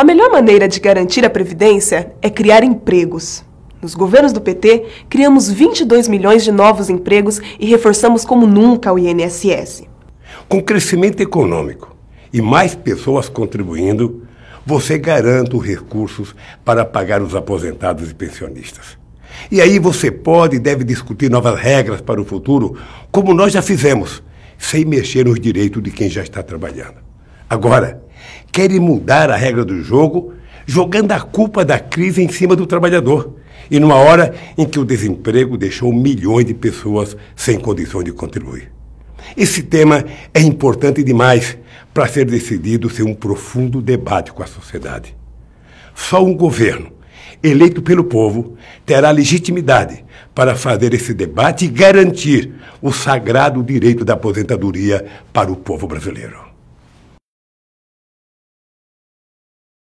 A melhor maneira de garantir a previdência é criar empregos. Nos governos do PT, criamos 22 milhões de novos empregos e reforçamos como nunca o INSS. Com crescimento econômico e mais pessoas contribuindo, você garante os recursos para pagar os aposentados e pensionistas. E aí você pode e deve discutir novas regras para o futuro, como nós já fizemos, sem mexer nos direitos de quem já está trabalhando. Agora, querem mudar a regra do jogo jogando a culpa da crise em cima do trabalhador. E numa hora em que o desemprego deixou milhões de pessoas sem condições de contribuir. Esse tema é importante demais para ser decidido sem um profundo debate com a sociedade. Só um governo, eleito pelo povo, terá legitimidade para fazer esse debate e garantir o sagrado direito da aposentadoria para o povo brasileiro.